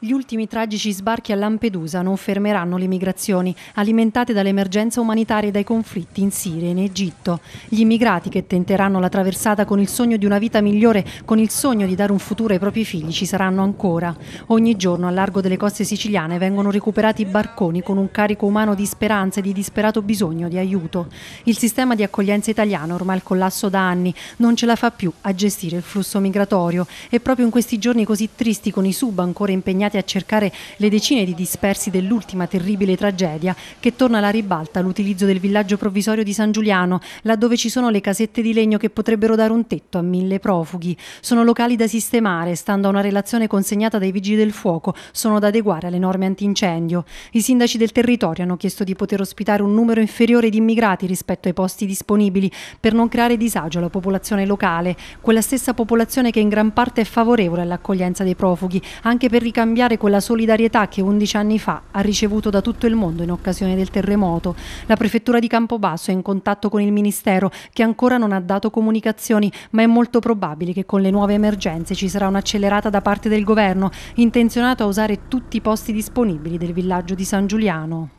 Gli ultimi tragici sbarchi a Lampedusa non fermeranno le migrazioni, alimentate dall'emergenza umanitaria e dai conflitti in Siria e in Egitto. Gli immigrati che tenteranno la traversata con il sogno di una vita migliore, con il sogno di dare un futuro ai propri figli, ci saranno ancora. Ogni giorno a largo delle coste siciliane vengono recuperati barconi con un carico umano di speranza e di disperato bisogno di aiuto. Il sistema di accoglienza italiano, ormai al collasso da anni, non ce la fa più a gestire il flusso migratorio e proprio in questi giorni così tristi con i sub ancora impegnati impegnati a cercare le decine di dispersi dell'ultima terribile tragedia che torna alla ribalta l'utilizzo del villaggio provvisorio di San Giuliano, laddove ci sono le casette di legno che potrebbero dare un tetto a mille profughi. Sono locali da sistemare, stando a una relazione consegnata dai vigili del fuoco, sono da adeguare alle norme antincendio. I sindaci del territorio hanno chiesto di poter ospitare un numero inferiore di immigrati rispetto ai posti disponibili per non creare disagio alla popolazione locale, quella stessa popolazione che in gran parte è favorevole all'accoglienza dei profughi, anche per ricambiare cambiare quella solidarietà che 11 anni fa ha ricevuto da tutto il mondo in occasione del terremoto. La prefettura di Campobasso è in contatto con il Ministero che ancora non ha dato comunicazioni, ma è molto probabile che con le nuove emergenze ci sarà un'accelerata da parte del governo, intenzionato a usare tutti i posti disponibili del villaggio di San Giuliano.